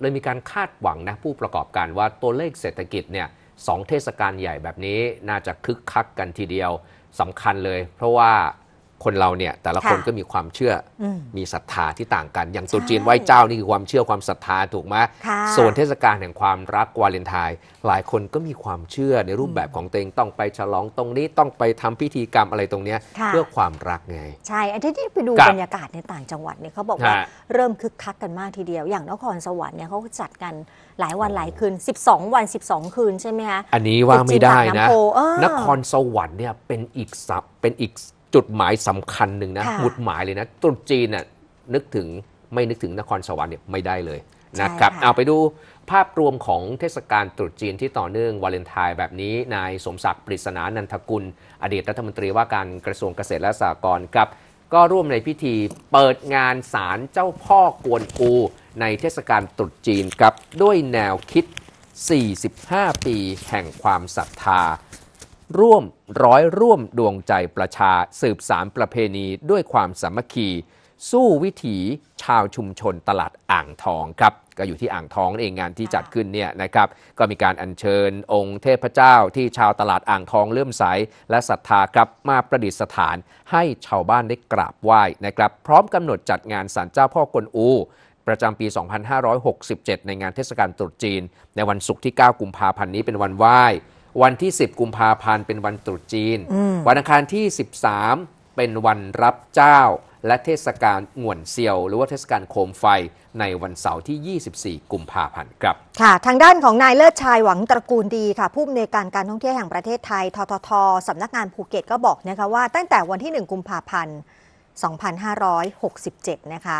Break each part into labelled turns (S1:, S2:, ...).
S1: เลยมีการคาดหวังนะผู้ประกอบการว่าตัวเลขเศรษฐกิจเนี่ยสองเทศกาลใหญ่แบบนี้ น่าจะคึกคักกันทีเดียวสำคัญเลยเพราะว่าคนเราเนี่ยแต่ละคนก็มีความเชื่อมีศรัทธาที่ต่างกัน อย่างตุจีนไหว้เจ้านี่คือความเชื่อความศรัทธาถูกไหมส่วนเทศกาลแห่งความรักวาเลนไทน์หลายคนก็มีความเชื่อในรูปแบบของตัวเองต้องไปฉลองตรงนี้ต้องไปทำพิธีกรรมอะไรตรงเนี้ยเพื่อความรักไง
S2: ใช่อันที่ไปดูบรรยากาศในต่างจังหวัดเนี่ยเขาบอกว่า เริ่มคึกคักกันมากทีเดียว อย่างนครสวรรค์เนี่ยเขาจัดกันหลายวันหลายคืน 12 วัน 12 คืนใช่ไหมคะอันนี้ว่าไม่ได้นะนครส
S1: วรรค์เนี่ยเป็นอีกสับเป็นอีกจุดหมายสำคัญหนึ่งนะหมุดหมายเลยนะ ตรุษจีนน่ะนึกถึงไม่นึกถึงนครสวรรค์เนี่ยไม่ได้เลยนะครับเอาไปดูภาพรวมของเทศกาลตรุษจีนที่ต่อเนื่องวาเลนไทน์แบบนี้ นายสมศักดิ์ปริศนานันทกุลอดีตรัฐมนตรีว่าการกระทรวงเกษตรและสหกรณ์ครับก็ร่วมในพิธีเปิดงานศาลเจ้าพ่อกวนอูในเทศกาลตรุษจีนครับด้วยแนวคิด 45 ปีแห่งความศรัทธาร่วม ร้อยร่วมดวงใจประชา สืบสารประเพณีด้วยความสามัคคีสู้วิถีชาวชุมชนตลาดอ่างทองครับ ก็อยู่ที่อ่างทองเองงานที่จัดขึ้นเนี่ยนะครับก็มีการอัญเชิญองค์เทพเจ้าที่ชาวตลาดอ่างทองเลื่อมใส และศรัทธาครับมาประดิษฐานให้ชาวบ้านได้กราบไหว้นะครับ พร้อมกำหนดจัดงานสารเจ้าพ่อกลอู ประจำปี 2567 ในงานเทศกาลตรุษจีน ในวันศุกร์ที่ 9 กุมภาพันธ์นี้เป็นวันไหว้วันที่ 10 กุมภาพันธ์ เป็นวันตรุษจีน วันอังคารที่ 13 เป็นวันรับเจ้าและเทศกาลง่วนเซียว หรือว่าเทศกาลโคมไฟในวันเสาร์ที่ 24 กุมภาพันธ์ครับ
S2: ค่ะ ทางด้านของนายเลิศชายหวังตระกูลดีค่ะ ผู้อำนวยการการท่องเที่ยวแห่งประเทศไทย ทททสำนักงานภูเก็ตก็บอกนะคะว่า ตั้งแต่วันที่ 1 กุมภาพันธ์2567 นะคะ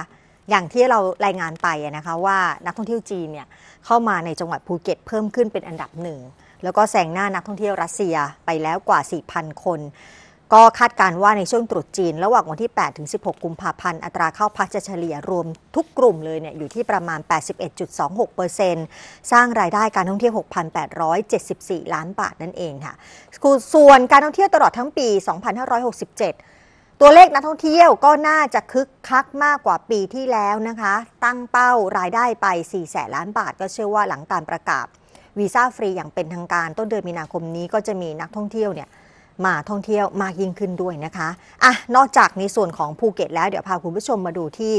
S2: อย่างที่เรารายงานไปนะคะว่านักท่องเที่ยวจีนเนี่ยเข้ามาในจังหวัดภูเก็ตเพิ่มขึ้นเป็นอันดับหนึ่งแล้วก็แซงหน้านักท่องเที่ยวรัสเซียไปแล้วกว่า 4,000 คน ก็คาดการว่าในช่วงตรุษจีน ระหว่างวันที่8ถึง16 กุมภาพันธ์ อัตราเข้าพักจะเฉลี่ยรวมทุกกลุ่มเลยเนี่ยอยู่ที่ประมาณ 81.26%สร้างรายได้การท่องเที่ยว 6,874 ล้านบาทนั่นเองค่ะส่วนการท่องเที่ยวตลอดทั้งปี 2567 ตัวเลขนักท่องเที่ยวก็น่าจะคึกคักมากกว่าปีที่แล้วนะคะตั้งเป้ารายได้ไป4แสนล้านบาทก็เชื่อว่าหลังการประกาศวีซ่าฟรีอย่างเป็นทางการต้นเดือนมีนาคมนี้ก็จะมีนักท่องเที่ยวเนี่ยมาท่องเที่ยวมากยิ่งขึ้นด้วยนะคะ อ่ะนอกจากในส่วนของภูเก็ต แล้วเดี๋ยวพาคุณผู้ชมมาดูที่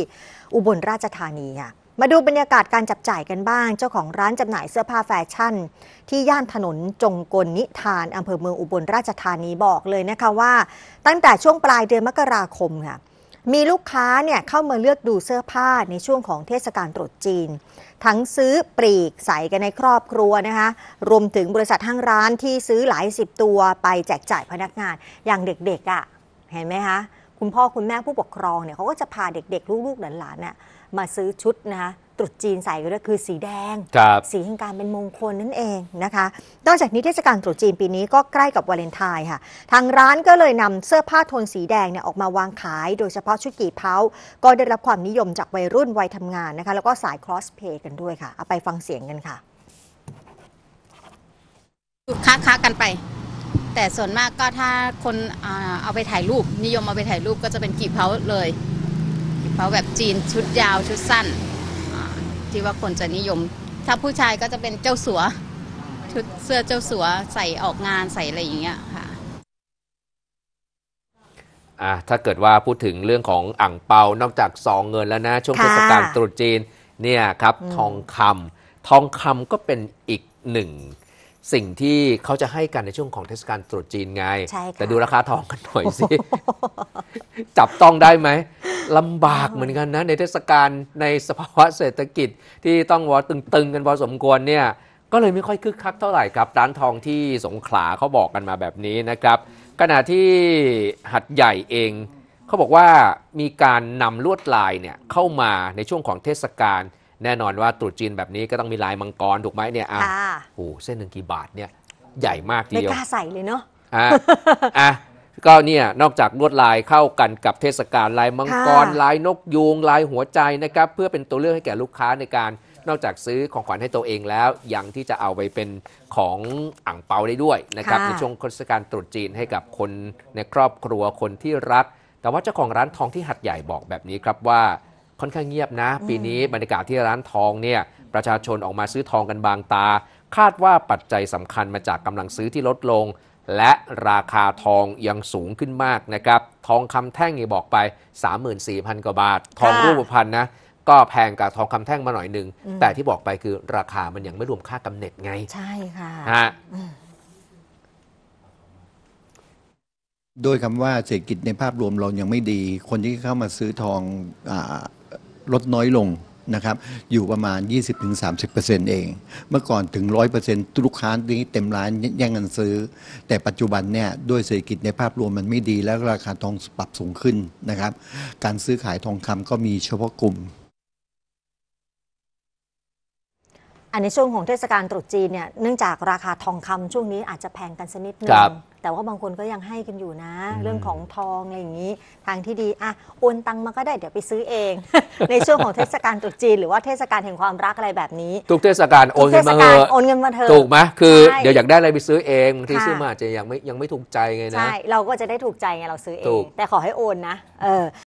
S2: อุบลราชธานีค่ะมาดูบรรยากาศการจับจ่ายกันบ้าง เจ้าของร้านจำหน่าย เสื้อผ้าแฟชั่น ที่ย่านถนนจงกลนิทานอำเภอเมืองอุบลราชธานีบอกเลยนะคะว่า ตั้งแต่ช่วงปลายเดือนมกราคมค่ะมีลูกค้าเนี่ยเข้ามาเลือกดูเสื้อผ้าในช่วงของเทศกาลตรุษจีน ทั้งซื้อปลีกใส่กันในครอบครัวนะคะ รวมถึงบริษัทห้างร้านที่ซื้อหลายสิบตัว ไปแจกจ่ายพนักงานอย่างเด็กๆอะ่ะ เห็นไหมคะคุณพ่อคุณแม่ผู้ปกครองเนี่ยเขาก็จะพาเด็กๆ ลูกๆหลานๆน่ะมาซื้อชุดนะคะรุษจีนใส่ก็คือสีแดงสีแห่งการเป็นมงคลนั่นเองนะคะ นอกจากนี้เทศกาลตรุษจีนปีนี้ก็ใกล้กับวาเลนไทน์ค่ะทางร้านก็เลยนำเสื้อผ้าโทนสีแดงเนี่ยออกมาวางขาย โดยเฉพาะชุดกี่เพ้า ก็ได้รับความนิยมจากวัยรุ่นวัยทำงานนะคะแล้วก็สายครอสเพย์กันด้วยค่ะ เอาไปฟังเสียงกันค่ะค้าค้ากันไป แต่ส่วนมากก็ถ้าคนเอาไปถ่ายรูปนิยมเอาไปถ่ายรูปก็จะเป็นกี่เพ้าเลยกีเพ้าแบบจีนชุดยาว ชุดสั้นที่ว่าคนจะนิยม ถ้าผู้ชายก็จะเป็นเจ้าสัวชุดเสื้อเจ้าสัวใส่ออกงานใส่อะไรอย่างเงี้ยค่ะ
S1: อ่ะถ้าเกิดว่าพูดถึงเรื่องของอ่างเปานอกจากซองเงินแล้วนะ ช่วงเทศกาลตรุษจีนเนี่ยครับ ทองคำทองคำก็เป็นอีกหนึ่ง สิ่งที่เขาจะให้กันในช่วงของเทศกาลตรุษจีนไง แต่ดูราคาทองกันหน่อยสิ จับต้องได้ไหมลำบากเหมือนกันนะในเทศกาลในสภาวะเศรษฐกิจที่ต้องวอตึงๆกันพอสมควรเนี่ย ก็เลยไม่ค่อยคึกคักเท่าไหร่ครับร้านทองที่สงขลาเขาบอกกันมาแบบนี้นะครับ ขณะที่หัดใหญ่เอง เขาบอกว่ามีการนำลวดลายเนี่ย เข้ามาในช่วงของเทศกาลแน่นอนว่าตรุษจีนแบบนี้ก็ต้องมีลายมังกรถูกไหมเนี่ยอ่ะโอ้เส้นหนึ่งกี่บาทเนี่ยใหญ่มากทีเดียวไม่กล้าใส่เลยเนาะอ่ะก็เนี่ยนอกจากลวดลายเข้ากันกับเทศกาลลายมังกรลายนกยูงลายหัวใจนะครับเพื่อเป็นตัวเลือก ให้แก่ลูกค้าในการนอกจากซื้อของขวัญให้ตัวเองแล้วยังที่จะเอาไป เป็นของอ่างเปาได้ด้วยนะครับในช่วงเทศกาลตรุษจีนให้กับคนในครอบครัวคนที่รักแต่ว่าเจ้าของร้านทองที่หัดใหญ่บอกแบบนี้ครับว่าค่อนข้างเงียบนะ ปีนี้บรรยากาศที่ร้านทองเนี่ยประชาชนออกมาซื้อทองกันบางตา คาดว่าปัจจัยสำคัญมาจากกำลังซื้อที่ลดลงและราคาทองยังสูงขึ้นมากนะครับ ทองคำแท่งอี่บอกไป34,000กว่าบาท ทองรูปพรรณนะ ก็แพงกว่าทองคำแท่งมาหน่อยหนึ่ง แต่ที่บอกไปคือราคามันยังไม่รวมค่ากำเน็ดไง ใช่ค่ะฮะโดยคำว่าเศรษฐกิจในภาพรวมเรายังไม่ดี คนที่เข้ามาซื้อทองอลดน้อยลงนะครับอยู่ประมาณ 20-30%เอง เมื่อก่อนถึง 100%ลูกค้านี้เต็มร้านแย่งกันซื้อ แต่ปัจจุบันเนี่ยด้วยเศรษฐกิจในภาพรวมมันไม่ดีแล้วราคาทองปรับสูงขึ้นนะครับการซื้อขายทองคำก็มีเฉพาะกลุ่ม
S2: อันในช่วงของเทศกาลตรุษจีนเนี่ยเนื่องจากราคาทองคำช่วงนี้อาจจะแพงกันสักนิดนึงแต่ว่าบางคนก็ยังให้กันอยู่นะ เรื่องของทองอะไรอย่างนี้ ทางที่ดีอ่ะโอนตังมาก็ได้เดี๋ยวไปซื้อเอง ในช่วงของเทศกาลตรุษจีน หรือว่าเทศกาลแห่งความรักอะไรแบบนี้ทุกเทศกาลโอนเงินมาเถอะโอนเงินมาเถอถูกไหมคือเดี๋ยวอยากได้อะ
S1: ไรไปซื้อเองบางที่ซื้อมาอาจจะยังไม่ยังไม่ถูกใจไงนะใช่
S2: เราก็จะได้ถูกใจไงเราซื้อเอง แต่ขอให้โอนนะ
S1: เออ